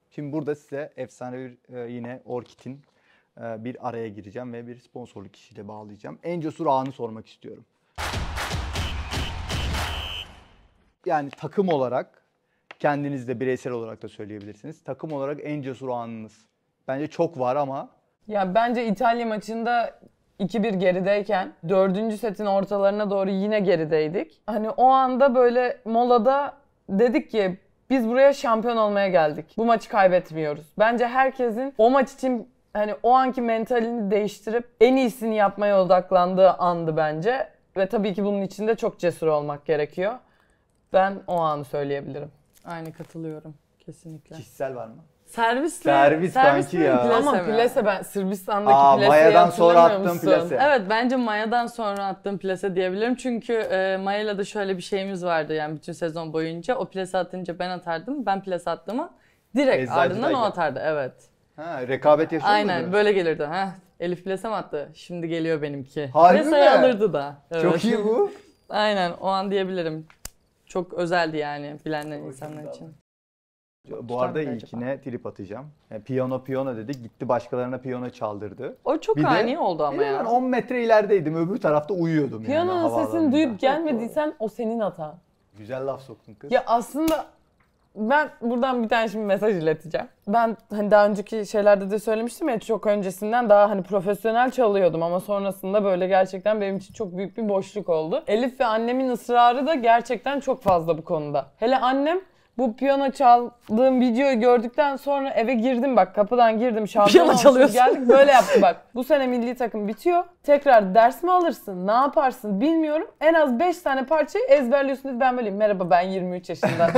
Şimdi burada size efsane bir e, yine Orkit'in e, bir araya gireceğim ve bir sponsorluk işiyle bağlayacağım. En cesur anı sormak istiyorum. Yani takım olarak kendiniz de bireysel olarak da söyleyebilirsiniz. Takım olarak en cesur anınız. Bence çok var ama. Ya bence İtalya maçında 2-1 gerideyken dördüncü setin ortalarına doğru yine gerideydik. Hani o anda böyle molada dedik ki biz buraya şampiyon olmaya geldik. Bu maçı kaybetmiyoruz. Bence herkesin o maç için hani o anki mentalini değiştirip en iyisini yapmaya odaklandığı andı bence. Ve tabii ki bunun için de çok cesur olmak gerekiyor. Ben o anı söyleyebilirim. Aynı katılıyorum. Kesinlikle. Kişisel var mı? Servisle. Servis servisle kanki ya. Plase Ama plase ben Sırbistan'daki Aa, plase Maya'dan sonra attığım plase. Evet bence Maya'dan sonra attığım plase diyebilirim. Çünkü e, Maya'yla da şöyle bir şeyimiz vardı yani bütün sezon boyunca. O plase atınca ben atardım. Ben plase attığımı direkt Eczacı ardından dayı. o atardı. Evet. Ha, rekabet yaşıyor Aynen mi? böyle gelirdi. Ha, Elif plase mi attı? Şimdi geliyor benimki. Harbi Plase'yi mi? alırdı da. Evet. Çok iyi bu. Aynen o an diyebilirim çok özeldi yani bilenler insanlar için. Bu arada ilkine acaba. trip atacağım. Yani e, piyano piyano dedi gitti başkalarına piyano çaldırdı. O çok bir ani de, oldu ama ya. Ben 10 metre ilerideydim öbür tarafta uyuyordum. Piyanonun yani, sesini duyup gelmediysen o senin hata. Güzel laf soktun kız. Ya aslında ben buradan bir tane şimdi mesaj ileteceğim. Ben hani daha önceki şeylerde de söylemiştim ya çok öncesinden daha hani profesyonel çalıyordum ama sonrasında böyle gerçekten benim için çok büyük bir boşluk oldu. Elif ve annemin ısrarı da gerçekten çok fazla bu konuda. Hele annem bu piyano çaldığım videoyu gördükten sonra eve girdim bak kapıdan girdim şampiyon piyano geldik böyle yaptı bak. Bu sene milli takım bitiyor. Tekrar ders mi alırsın ne yaparsın bilmiyorum. En az 5 tane parçayı ezberliyorsun dedi. Ben böyleyim merhaba ben 23 yaşında.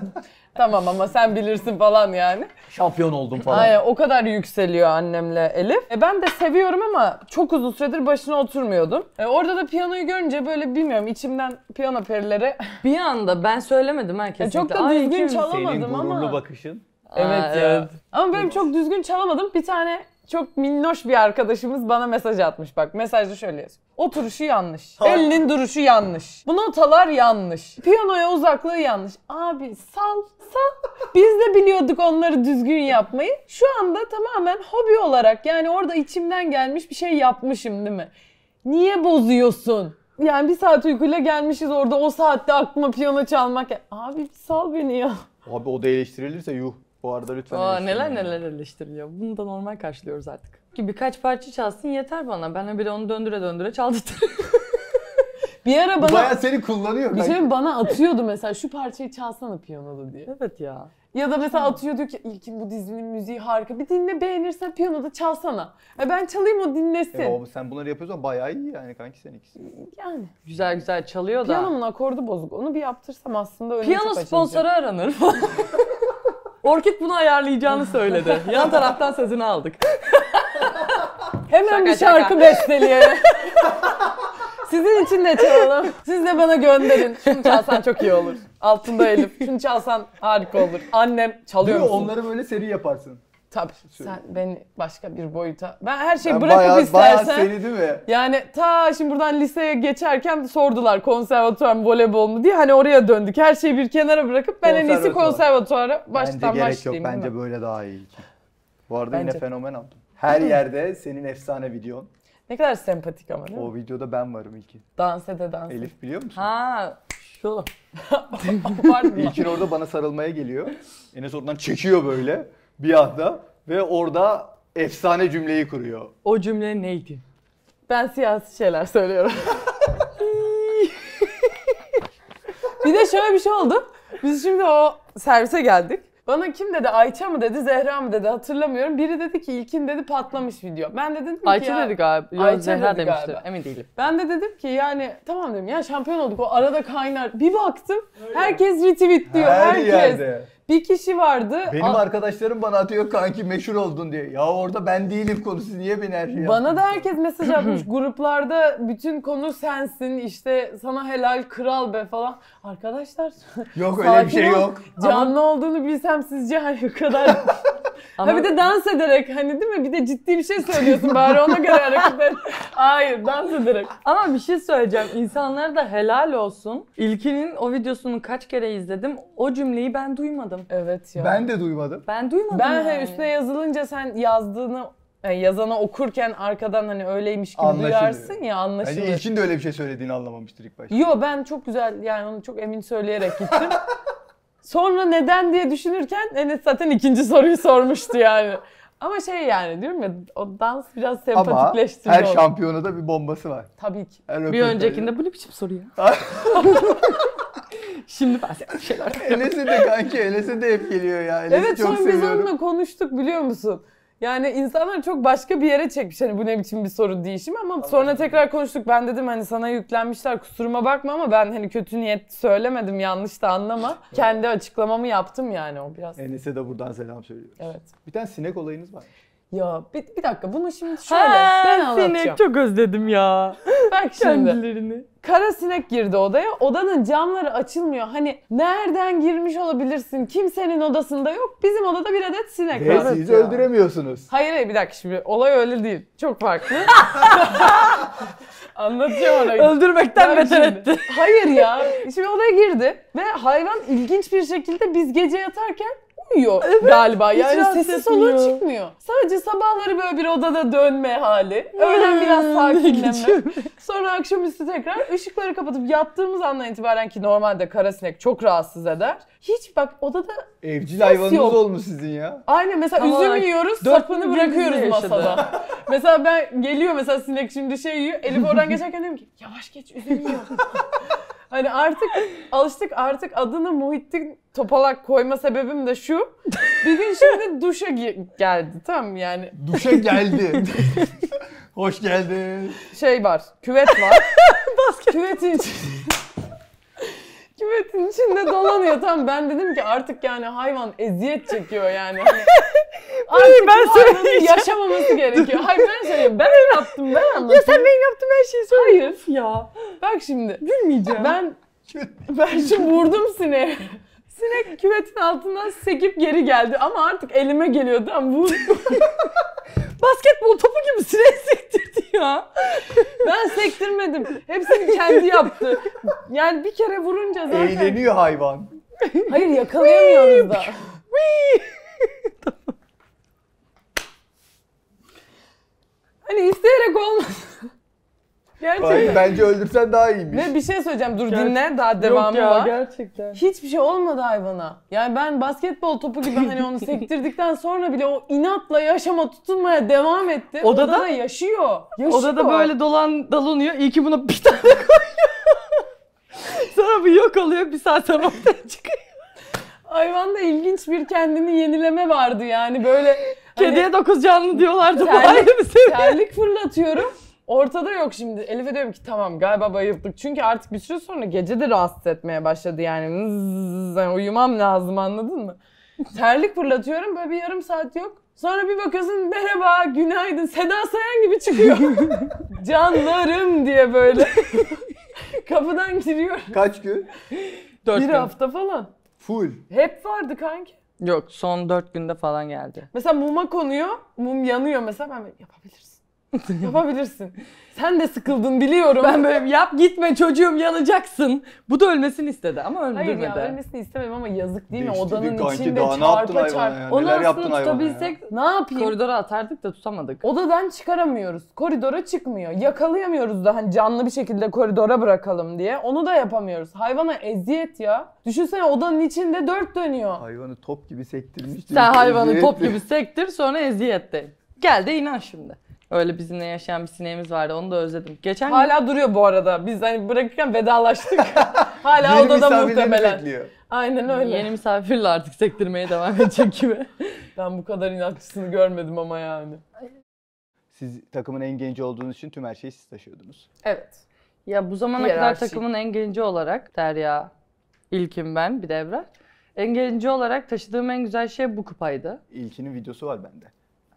Tamam ama sen bilirsin falan yani. Şampiyon oldum falan. Aynen o kadar yükseliyor annemle Elif. E, ben de seviyorum ama çok uzun süredir başına oturmuyordum. E, orada da piyanoyu görünce böyle bilmiyorum içimden piyano perileri. Bir anda ben söylemedim herkese. E, çok da düzgün çalamadım Senin ama. Senin gururlu bakışın. Evet Aa, ya. Evet. Ama benim çok düzgün çalamadım. Bir tane çok minnoş bir arkadaşımız bana mesaj atmış bak. Mesajda şöyle yazıyor. Oturuşu yanlış. Elinin duruşu yanlış. Bu notalar yanlış. Piyanoya uzaklığı yanlış. Abi sal sal. Biz de biliyorduk onları düzgün yapmayı. Şu anda tamamen hobi olarak yani orada içimden gelmiş bir şey yapmışım değil mi? Niye bozuyorsun? Yani bir saat uykuyla gelmişiz orada o saatte aklıma piyano çalmak. Abi sal beni ya. Abi o da eleştirilirse yuh. Bu arada lütfen Aa, neler neler eleştiriliyor. Bunu da normal karşılıyoruz artık. Ki birkaç parça çalsın yeter bana. Ben bir onu döndüre döndüre çaldırtırım. bir ara bana... Bayağı seni kullanıyor. Bir şey bana atıyordu mesela şu parçayı çalsana piyanoda diye. Evet ya. Ya da mesela atıyor diyor ki ilkin bu dizinin müziği harika. Bir dinle beğenirsen piyanoda çalsana. E ben çalayım o dinlesin. E, o, sen bunları yapıyorsun ama bayağı iyi yani kanki sen ikisi. Yani. Güzel güzel çalıyor da. Piyanonun akordu bozuk. Onu bir yaptırsam aslında önüm Piyano sponsoru aranır. Orkid bunu ayarlayacağını söyledi. Yan taraftan sözünü aldık. Hemen Şaka, bir şarkı şaka. besteleyelim. Sizin için de çalalım. Siz de bana gönderin. Şunu çalsan çok iyi olur. Altında Elif. Şunu çalsan harika olur. Annem çalıyor Değil musun? Onları böyle seri yaparsın. Tabii sen beni başka bir boyuta. Ben her şeyi ben bırakıp bayağı, istersen. Bayağı seni değil mi? Yani ta şimdi buradan liseye geçerken sordular konservatuvar mı voleybol mu diye. Hani oraya döndük. Her şeyi bir kenara bırakıp ben en iyisi konservatuvara baştan Bence gerek yok. Bence böyle daha iyi. Bu arada Bence. yine fenomen aldım. Her yerde senin efsane videon. Ne kadar sempatik ama O videoda ben varım ilk. Dans ede dans. Elif biliyor musun? Ha şu. Pardon. İlkin orada bana sarılmaya geliyor. Enes oradan çekiyor böyle bir anda ve orada efsane cümleyi kuruyor. O cümle neydi? Ben siyasi şeyler söylüyorum. bir de şöyle bir şey oldu. Biz şimdi o servise geldik. Bana kim dedi? Ayça mı dedi? Zehra mı dedi? Hatırlamıyorum. Biri dedi ki ilkin dedi patlamış video. Ben de dedim ki Ayça ya, dedi galiba. Yok, Ayça Zehra dedi demişti. Galiba. Emin değilim. Ben de dedim ki yani tamam dedim ya şampiyon olduk. O arada kaynar. Bir baktım Öyle herkes retweet diyor. Her herkes. Yerde. Bir kişi vardı. Benim A- arkadaşlarım bana atıyor kanki meşhur oldun diye. Ya orada ben değilim konusu niye beni her şey Bana da herkes mesaj atmış. Gruplarda bütün konu sensin işte sana helal kral be falan. Arkadaşlar Yok öyle bir şey yok. canlı olduğunu bilsem sizce hani bu kadar Ama... Ha bir de dans ederek hani değil mi? Bir de ciddi bir şey söylüyorsun bari ona göre hareket et. Hayır dans ederek. Ama bir şey söyleyeceğim. İnsanlara da helal olsun. İlkinin o videosunu kaç kere izledim. O cümleyi ben duymadım. Evet ya. Ben de duymadım. Ben duymadım Ben yani. hani üstüne yazılınca sen yazdığını yani yazana okurken arkadan hani öyleymiş gibi anlaşılıyor. duyarsın ya hani anlaşılır. Hani ilkin de öyle bir şey söylediğini anlamamıştır ilk başta. Yo ben çok güzel yani onu çok emin söyleyerek gittim. Sonra neden diye düşünürken Enes zaten ikinci soruyu sormuştu yani. Ama şey yani diyorum ya o dans biraz sempatikleştiriyor. Ama her şampiyonada bir bombası var. Tabii ki. Her bir öncekinde bu ne biçim soru ya? Şimdi ben şeyler Enes'e de kanki Enes'e de hep geliyor ya. Enes'i evet çok sonra seviyorum. biz onunla konuştuk biliyor musun? Yani insanlar çok başka bir yere çekmiş hani bu ne biçim bir soru değişim ama Anladım. sonra tekrar konuştuk. Ben dedim hani sana yüklenmişler kusuruma bakma ama ben hani kötü niyet söylemedim yanlış da anlama. Kendi açıklamamı yaptım yani o biraz. Enes'e de buradan selam söylüyoruz. Evet. Bir tane sinek olayınız var. Ya bir, bir dakika bunu şimdi şöyle He, ben anlatacağım. Sinek çok özledim ya. Bak şimdi. Kendilerini. Kara sinek girdi odaya. Odanın camları açılmıyor. Hani nereden girmiş olabilirsin? Kimsenin odasında yok. Bizim odada bir adet sinek var. Evet siz öldüremiyorsunuz. Hayır hayır bir dakika şimdi. Olay öyle değil. Çok farklı. Anlatacağım ona. Öldürmekten beter etti. Hayır ya. Şimdi odaya girdi ve hayvan ilginç bir şekilde biz gece yatarken yapmıyor evet, galiba. Yani sesi soluğu çıkmıyor. Sadece sabahları böyle bir odada dönme hali. Öğlen hmm, biraz sakinleme. Sonra akşamüstü tekrar ışıkları kapatıp yattığımız andan itibaren ki normalde karasinek çok rahatsız eder. Hiç bak odada Evcil hayvanınız yok. olmuş sizin ya. Aynen mesela tamam, üzüm yiyoruz sapını bırakıyoruz masada. mesela ben geliyor mesela sinek şimdi şey yiyor. Elif oradan geçerken diyorum ki yavaş geç üzüm yiyor. Hani artık alıştık artık adını Muhittin Topalak koyma sebebim de şu. Bir gün şimdi duşa gi- geldi tamam mı yani. Duşa geldi. Hoş geldin. Şey var, küvet var. Basket. Küvetin içi- küvetin içinde dolanıyor. Tam ben dedim ki artık yani hayvan eziyet çekiyor yani. Hani artık ben hayvanın yaşamaması gerekiyor. Hayır ben söyleyeyim. Ben ne yaptım ben anlatayım. Ya sen benim yaptığım her şeyi söyle. Hayır. ya. Bak şimdi. Gülmeyeceğim. Ben ben şimdi vurdum sineği. Sinek küvetin altından sekip geri geldi ama artık elime geliyordu ama bu... Basketbol topu gibi sinek sektirdi ya. Ben sektirmedim. Hepsini kendi yaptı. Yani bir kere vurunca zaten... Eğleniyor hayvan. Hayır yakalayamıyoruz da. hani isteyerek olmaz. Gerçekten. Bence öldürsen daha iyiymiş. Ne bir şey söyleyeceğim dur Ger- dinle daha devamı Yok ya, var. gerçekten. Hiçbir şey olmadı hayvana. Yani ben basketbol topu gibi hani onu sektirdikten sonra bile o inatla yaşama tutunmaya devam etti. Odada, Odada yaşıyor. yaşıyor. Odada böyle dolan dalınıyor. İyi ki buna bir tane koyuyor. sonra bir yok oluyor bir saat sonra ortaya çıkıyor. Hayvanda ilginç bir kendini yenileme vardı yani böyle. Hani, Kediye dokuz canlı diyorlardı. Terlik, bu ayrı bir seviye. Terlik fırlatıyorum. Ortada yok şimdi. Elif'e diyorum ki tamam galiba bayıldık. Çünkü artık bir süre sonra gece de rahatsız etmeye başladı yani. Zzz, yani uyumam lazım anladın mı? Terlik fırlatıyorum böyle bir yarım saat yok. Sonra bir bakıyorsun merhaba, günaydın, Seda Sayan gibi çıkıyor. Canlarım diye böyle. Kapıdan giriyor. Kaç gün? Dört bir gün. hafta falan. Full. Hep vardı kanki. Yok son dört günde falan geldi. Mesela muma konuyor, mum yanıyor mesela ben böyle, yapabilirsin. Yapabilirsin. Sen de sıkıldın biliyorum. Ben böyle yap gitme çocuğum yanacaksın. Bu da ölmesini istedi ama öldürmedi. Hayır ya ölmesini istemedim ama yazık değil mi? Odanın içinde daha ne yaptın çarpa çarpa. Ya? Onu Neler aslında yaptın hayvana ne yapayım? Koridora atardık da tutamadık. Odadan çıkaramıyoruz. Koridora çıkmıyor. Yakalayamıyoruz da hani canlı bir şekilde koridora bırakalım diye. Onu da yapamıyoruz. Hayvana eziyet ya. Düşünsene odanın içinde dört dönüyor. Hayvanı top gibi sektirmiş. Sen hayvanı top gibi sektir sonra eziyet de. Gel de inan şimdi. Öyle bizimle yaşayan bir sineğimiz vardı. Onu da özledim. Geçen Hala duruyor bu arada. Biz hani bırakırken vedalaştık. Hala Yeni odada misafirleri muhtemelen. bekliyor. Aynen öyle. yeni misafirle artık sektirmeye devam edecek gibi. Ben bu kadar inatçısını görmedim ama yani. Siz takımın en genci olduğunuz için tüm her şeyi siz taşıyordunuz. Evet. Ya bu zamana kadar takımın en genci olarak Derya, ilkim ben bir de Evra. En genci olarak taşıdığım en güzel şey bu kupaydı. İlkinin videosu var bende.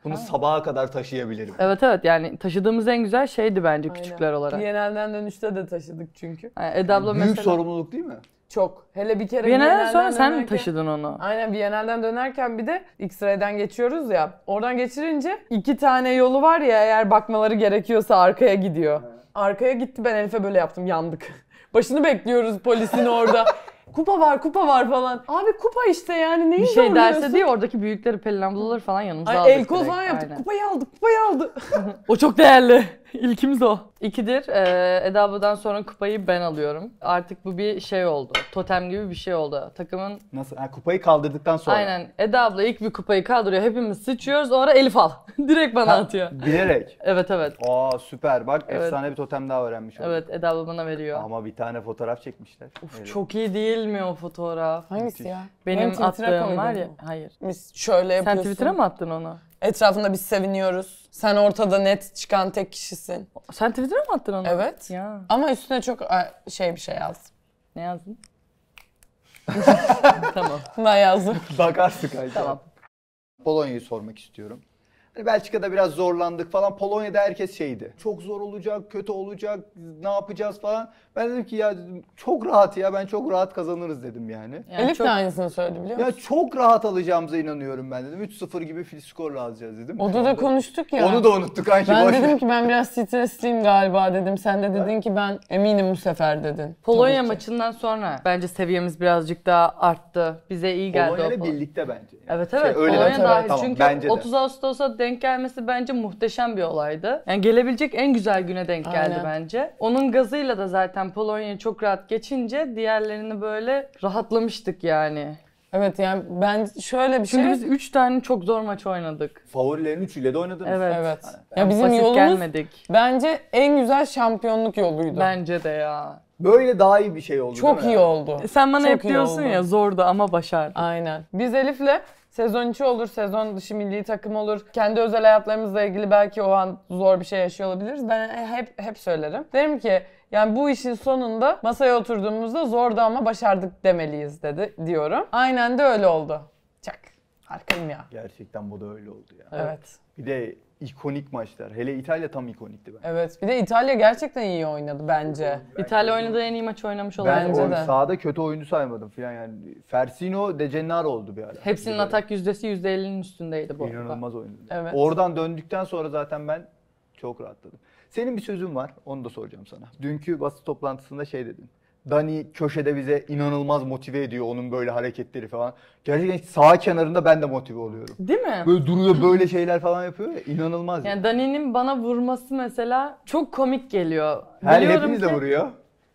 Bunu sabaha kadar taşıyabilirim. Evet evet yani taşıdığımız en güzel şeydi bence Aynen. küçükler olarak. Bienalden dönüşte de taşıdık çünkü. Yani Eda abla Büyük sorumluluk değil mi? çok. Hele bir kere Biennale'den sonra sen mi taşıdın onu? Aynen Biennale'den dönerken bir de X-Ray'den geçiyoruz ya. Oradan geçirince iki tane yolu var ya eğer bakmaları gerekiyorsa arkaya gidiyor. Arkaya gitti ben Elif'e böyle yaptım yandık. Başını bekliyoruz polisin orada. kupa var kupa var falan. Abi kupa işte yani neyi Bir şey derse diye oradaki büyükleri Pelin ablaları falan yanımıza Ay, aldık. El kol direkt. falan yaptık. Aynen. Kupayı aldık, kupayı aldı. o çok değerli. İlkimiz o. İkidir. E, ee, Edabu'dan sonra kupayı ben alıyorum. Artık bu bir şey oldu. Totem gibi bir şey oldu. Takımın... Nasıl? Ha, kupayı kaldırdıktan sonra. Aynen. Eda abla ilk bir kupayı kaldırıyor. Hepimiz sıçıyoruz. O ara Elif al. Direkt bana ha, atıyor. Bilerek. evet evet. Aa süper. Bak evet. efsane bir totem daha öğrenmiş oldum. Evet Eda abla bana veriyor. Ama bir tane fotoğraf çekmişler. Of evet. çok iyi değil mi o fotoğraf? Hangisi ya? Benim, Benim attığım var ya. Hayır. Biz şöyle yapıyorsun. Sen Twitter'a mı attın onu? Etrafında biz seviniyoruz. Sen ortada net çıkan tek kişisin. Sen Twitter'a mı attın onu? Evet. Ya. Ama üstüne çok e, şey bir şey yazdım. Ne yazdın? tamam. Ne yazdım. Bakarsın kanka. Tamam. Polonya'yı sormak istiyorum. Hani Belçika'da biraz zorlandık falan. Polonya'da herkes şeydi. Çok zor olacak, kötü olacak, ne yapacağız falan. Ben dedim ki ya çok rahat ya ben çok rahat kazanırız dedim yani. yani Elif çok, de aynısını söyledi biliyor musun? Ya çok rahat alacağımıza inanıyorum ben dedim. 3-0 gibi fil skorla alacağız dedim. da konuştuk ya. Onu da unuttuk hangi Ben boş. dedim ki ben biraz stresliyim galiba dedim. Sen de dedin ki ben eminim bu sefer dedin. Polonya maçından sonra bence seviyemiz birazcık daha arttı. Bize iyi geldi Polonya o Polonya. birlikte bence. Yani. Evet evet. Şey, öyle Polonya evet, dahil. Tamam, çünkü bence 30 Ağustos'a denk gelmesi bence muhteşem bir olaydı. Yani gelebilecek en güzel güne denk geldi Aynen. bence. Onun gazıyla da zaten Polonya'yı çok rahat geçince diğerlerini böyle rahatlamıştık yani. Evet yani ben şöyle bir Çünkü şey... biz 3 tane çok zor maç oynadık. Favorilerin üçüyle de oynadınız. Evet. evet. Yani ya bizim yolumuz gelmedik. bence en güzel şampiyonluk yoluydu. Bence de ya. Böyle daha iyi bir şey oldu Çok iyi oldu. Sen bana Çok hep diyorsun oldu. ya zordu ama başardık. Aynen. Biz Elif'le Sezon içi olur, sezon dışı milli takım olur. Kendi özel hayatlarımızla ilgili belki o an zor bir şey yaşıyor olabiliriz. Ben hep hep söylerim. Derim ki yani bu işin sonunda masaya oturduğumuzda zordu ama başardık demeliyiz dedi diyorum. Aynen de öyle oldu. Çak. Harikayım ya. Gerçekten bu da öyle oldu ya. Evet. Bir de ikonik maçlar. Hele İtalya tam ikonikti bence. Evet. Bir de İtalya gerçekten iyi oynadı bence. Ben İtalya oynadığı en iyi maç oynamış olabilir. Bence de. sahada kötü oyunu saymadım falan yani. Fersino de Cennaro oldu bir ara. Hepsinin Böyle. atak yüzdesi %50'nin üstündeydi bu. İnanılmaz oynadı. Evet. Oradan döndükten sonra zaten ben çok rahatladım. Senin bir sözün var. Onu da soracağım sana. Dünkü basın toplantısında şey dedin. Dani köşede bize inanılmaz motive ediyor onun böyle hareketleri falan. Gerçekten sağ kenarında ben de motive oluyorum. Değil mi? Böyle duruyor böyle şeyler falan yapıyor ya inanılmaz. Yani Dani'nin bana vurması mesela çok komik geliyor. Her Biliyorum hepimiz de vuruyor.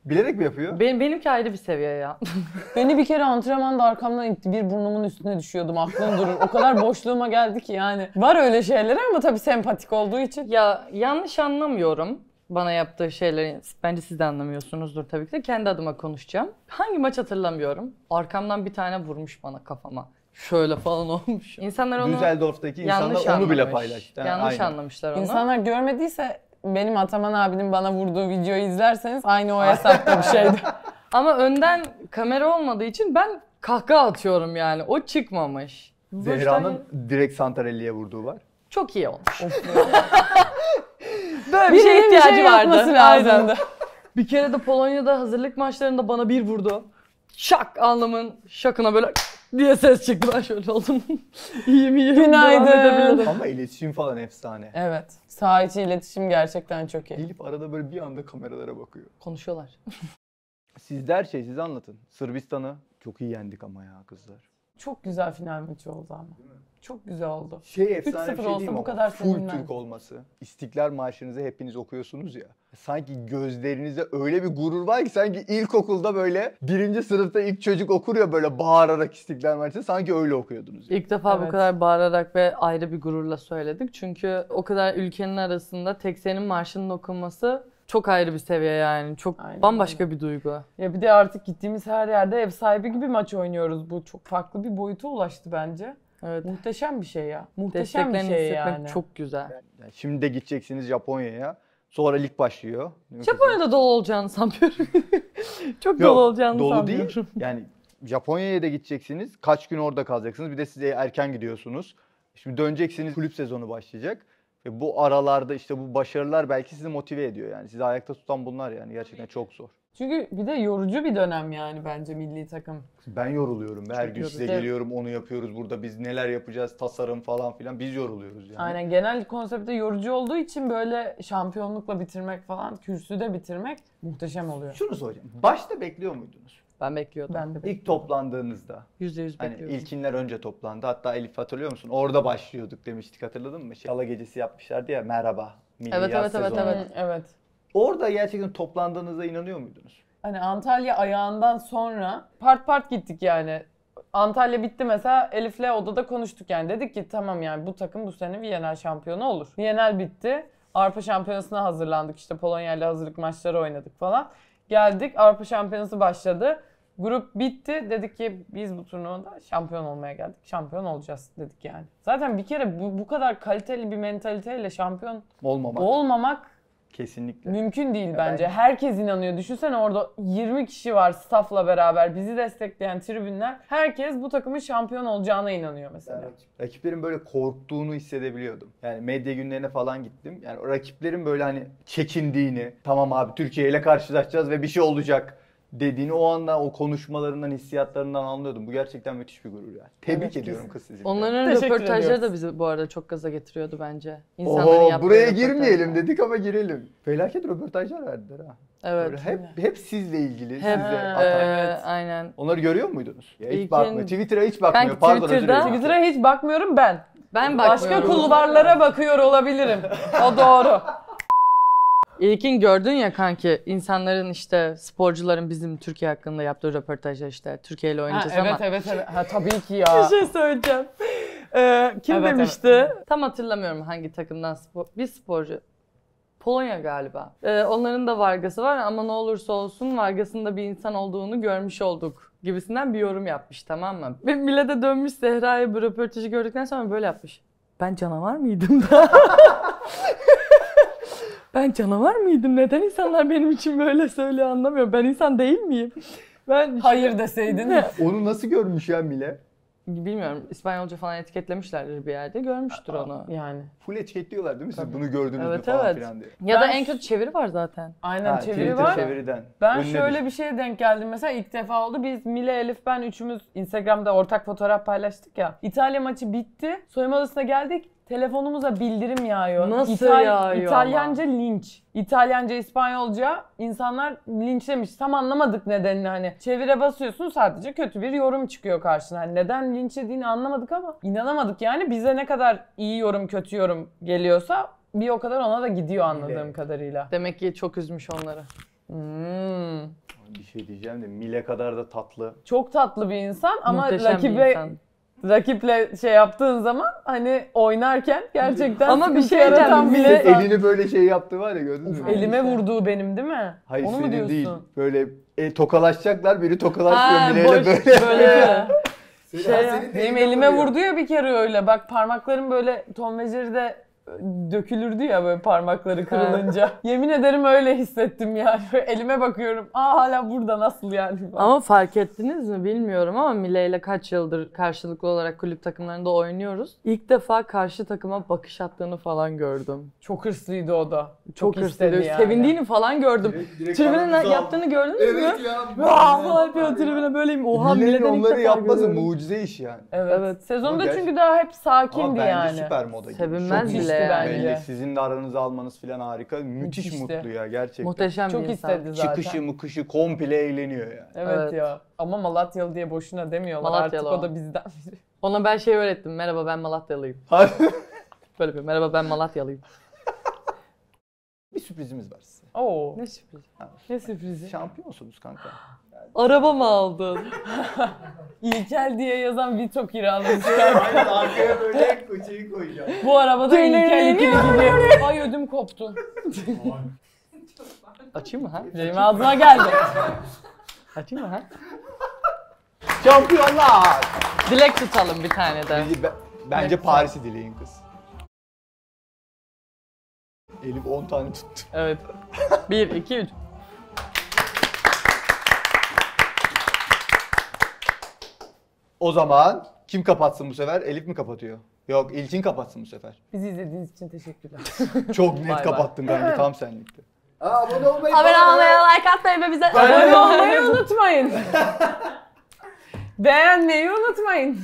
Bilerek mi yapıyor? Benim, benimki ayrı bir seviye ya. Beni bir kere antrenmanda arkamdan itti. Bir burnumun üstüne düşüyordum. Aklım durur. O kadar boşluğuma geldi ki yani. Var öyle şeyler ama tabii sempatik olduğu için. ya yanlış anlamıyorum bana yaptığı şeyleri bence siz de anlamıyorsunuzdur tabii ki de. Kendi adıma konuşacağım. Hangi maç hatırlamıyorum. Arkamdan bir tane vurmuş bana kafama. Şöyle falan olmuş. İnsanlar onu Düsseldorf'taki insanlar yanlış onu bile anlamış. paylaştı. Yanlış aynen. anlamışlar onu. İnsanlar görmediyse benim Ataman abinin bana vurduğu videoyu izlerseniz aynı o hesapta bir şeydi. Ama önden kamera olmadığı için ben kahkaha atıyorum yani. O çıkmamış. Bu Zehra'nın direkt Santarelli'ye vurduğu var. Çok iyi olmuş. Böyle bir şeye şey ihtiyacı bir vardı. Aynen. bir kere de Polonya'da hazırlık maçlarında bana bir vurdu. Şak anlamın şakına böyle diye ses çıktı. Ben şöyle oldum. iyiyim iyiyim. Günaydın. Ama iletişim falan efsane. Evet. Saha içi iletişim gerçekten çok iyi. Gelip arada böyle bir anda kameralara bakıyor. Konuşuyorlar. Sizde her şey siz anlatın. Sırbistan'ı çok iyi yendik ama ya kızlar. Çok güzel final maçı oldu ama. Değil mi? Çok güzel oldu. Şey efsane bir şey değil mi? Bu kadar Full sevinmem. Türk olması. İstiklal Marşı'nızı hepiniz okuyorsunuz ya. Sanki gözlerinize öyle bir gurur var ki sanki ilkokulda böyle birinci sınıfta ilk çocuk okur ya böyle bağırarak İstiklal Marşı'nı sanki öyle okuyordunuz. Yani. İlk defa evet. bu kadar bağırarak ve ayrı bir gururla söyledik. Çünkü o kadar ülkenin arasında tek senin marşının okunması çok ayrı bir seviye yani. Çok Aynen bambaşka bir duygu. Ya bir de artık gittiğimiz her yerde ev sahibi gibi maç oynuyoruz. Bu çok farklı bir boyuta ulaştı bence. Evet. Muhteşem bir şey ya. Muhteşem bir şey yani. çok güzel. Yani şimdi de gideceksiniz Japonya'ya. Sonra lig başlıyor. Japonya'da dolu olacağını sanmıyorum. çok dolu olacağını dolu sanmıyorum. değil. Yani Japonya'ya da gideceksiniz. Kaç gün orada kalacaksınız. Bir de size erken gidiyorsunuz. Şimdi döneceksiniz. Kulüp sezonu başlayacak. Ve bu aralarda işte bu başarılar belki sizi motive ediyor yani. Sizi ayakta tutan bunlar yani. Gerçekten çok zor. Çünkü bir de yorucu bir dönem yani bence milli takım. Ben yoruluyorum. Be. Her gün size geliyorum onu yapıyoruz burada biz neler yapacağız tasarım falan filan biz yoruluyoruz yani. Aynen genel konsepte yorucu olduğu için böyle şampiyonlukla bitirmek falan kürsüde bitirmek muhteşem oluyor. Şunu soracağım. Başta bekliyor muydunuz? Ben bekliyordum. Ben de bekliyordum. İlk toplandığınızda. Yüzde yüz hani bekliyordum. Hani ilkinler önce toplandı. Hatta Elif hatırlıyor musun? Orada başlıyorduk demiştik hatırladın mı? Şey, gecesi yapmışlardı ya merhaba. Milli evet, evet, evet, evet, evet. Orada gerçekten toplandığınıza inanıyor muydunuz? Hani Antalya ayağından sonra part part gittik yani. Antalya bitti mesela Elif'le odada konuştuk yani. Dedik ki tamam yani bu takım bu sene Viyenel şampiyonu olur. Viyenel bitti. Avrupa Şampiyonası'na hazırlandık. işte Polonya ile hazırlık maçları oynadık falan. Geldik Avrupa Şampiyonası başladı. Grup bitti. Dedik ki biz bu turnuvada şampiyon olmaya geldik. Şampiyon olacağız dedik yani. Zaten bir kere bu, bu kadar kaliteli bir mentaliteyle şampiyon olmamak, olmamak Kesinlikle. Mümkün değil bence. Ben... Herkes inanıyor. Düşünsene orada 20 kişi var staffla beraber bizi destekleyen tribünler. Herkes bu takımın şampiyon olacağına inanıyor mesela. Yani rakiplerin böyle korktuğunu hissedebiliyordum. Yani medya günlerine falan gittim. Yani rakiplerin böyle hani çekindiğini, tamam abi Türkiye ile karşılaşacağız ve bir şey olacak dediğini o anda o konuşmalarından hissiyatlarından anlıyordum. Bu gerçekten müthiş bir gurur yani. Tebrik evet, ediyorum kız sizi. Onların Teşekkür röportajları da bizi bu arada çok gaza getiriyordu bence. İnsanların Oo, buraya girmeyelim dedik ama girelim. Felaket röportajlar verdiler ha. Evet. Böyle hep hep sizle ilgili, hep, sizle atan. Evet, aynen. Onları görüyor muydunuz? Ya hiç İlkin... bakmıyor. Twitter'a hiç bakmıyor. Ben Pardon Twitter'da, Twitter'a hiç bakmıyorum ben. Ben bakmıyorum. Başka kulvarlara bakıyor olabilirim. O doğru. İlkin gördün ya kanki insanların işte sporcuların bizim Türkiye hakkında yaptığı röportajı işte Türkiye ile oynayacağız ha, evet, ama. Evet evet ha tabii ki ya. Bir şey söyleyeceğim. Ee, kim evet, demişti? Evet. Tam hatırlamıyorum hangi takımdan spor, bir sporcu. Polonya galiba. Ee, onların da vargası var ama ne olursa olsun vargasının da bir insan olduğunu görmüş olduk gibisinden bir yorum yapmış tamam mı? Ve millete dönmüş Zehra'ya bu röportajı gördükten sonra böyle yapmış. Ben canavar mıydım da? Ben canavar mıydım? Neden insanlar benim için böyle söylüyor anlamıyor? Ben insan değil miyim? Ben Hayır deseydin. Onu nasıl görmüş ya Mile? Bilmiyorum. İspanyolca falan etiketlemişlerdir bir yerde. Görmüştür onu. Yani. Full etiketliyorlar değil mi siz? Bunu gördüğünüzde Evet, falan evet. filan diye. Ya da en kötü çeviri var zaten. Aynen Ha, çeviri Twitter var. çeviriden. Ben Önüne şöyle bir şeye denk geldim. Mesela ilk defa oldu. Biz Mile, Elif, ben üçümüz Instagram'da ortak fotoğraf paylaştık ya. İtalya maçı bitti. Soyunma odasına geldik telefonumuza bildirim yağıyor. Nasıl yağıyor İtalyanca linç. İtalyanca, İspanyolca insanlar linçlemiş. Tam anlamadık nedenini hani. Çevire basıyorsun sadece kötü bir yorum çıkıyor karşına. Hani neden linçlediğini anlamadık ama inanamadık yani bize ne kadar iyi yorum, kötü yorum geliyorsa bir o kadar ona da gidiyor anladığım Evet. kadarıyla. Demek ki çok üzmüş onları. Hmm. Bir şey diyeceğim de Mile kadar da tatlı. Çok tatlı bir insan ama Muhteşem bir insan rakiple şey yaptığın zaman hani oynarken gerçekten ama bir şey yaratan bile elini böyle şey yaptı var ya gördün mü? Elime vurduğu benim değil mi? Hayır Onu mu diyorsun? değil. Böyle e, tokalaşacaklar biri tokalaşıyor bileyle böyle. böyle. şey, benim elime vuruyor. vurdu ya bir kere öyle. Bak parmaklarım böyle Tom ve Jerry'de dökülürdü ya böyle parmakları kırılınca. Yemin ederim öyle hissettim yani. Böyle elime bakıyorum. Aa hala burada nasıl yani? Ama fark ettiniz mi bilmiyorum ama Mile ile kaç yıldır karşılıklı olarak kulüp takımlarında oynuyoruz. İlk defa karşı takıma bakış attığını falan gördüm. Çok hırslıydı o da. Çok, Çok hırslıydı. Yani. Sevindiğini falan gördüm. Tribüne yaptığını gördünüz evet mü? Evet ya. Vah falan yapıyor tribüne böyleyim. Oha Mile'den onları yapması mucize iş yani. Evet. evet. Sezonda çünkü daha hep sakindi yani. Ama bence süper moda. Sevinmez bile ee, bence. Belli. Sizin de aranızı almanız falan harika. Müthiş Müthişti. mutlu ya gerçekten. Muhteşem Çok bir insan. istedi zaten. Çıkışı mıkışı komple eğleniyor yani. Evet, Evet. ya. Ama Malatyalı diye boşuna demiyorlar. Malatyalı Artık o o. da bizden biri. Ona ben şey öğrettim. Merhaba ben Malatyalıyım. Böyle bir merhaba ben Malatyalıyım. Bir sürprizimiz var size. Oo. Ne sürpriz? Ha. Ne sürprizi? Şampiyonsunuz kanka. Araba mı aldın? İlkel diye yazan bir çok kiralım. Aynen arkaya böyle koçayı koyacağım. Bu arabada İlkel ikili gibi. Ay ödüm koptu. Açayım mı ha? Benim ağzıma geldi. Açayım mı ha? Şampiyonlar! Dilek tutalım bir tane de. Bence Paris'i dileyin kız. Elif 10 tane tuttu. Evet. 1, 2, 3. O zaman kim kapatsın bu sefer? Elif mi kapatıyor? Yok İlkin kapatsın bu sefer. Bizi izlediğiniz için teşekkürler. Çok net Bay bay. kapattın bence tam senlikti. Aa abone olmayı Abone olmayı, like atmayı ve bize abone olmayı unutmayın. Beğenmeyi unutmayın.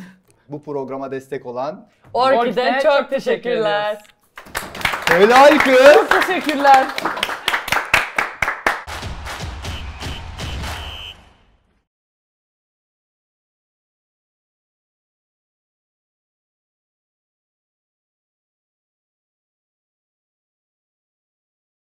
Bu programa destek olan Orkid'e çok teşekkür teşekkürler. Helal kız. Çok teşekkürler.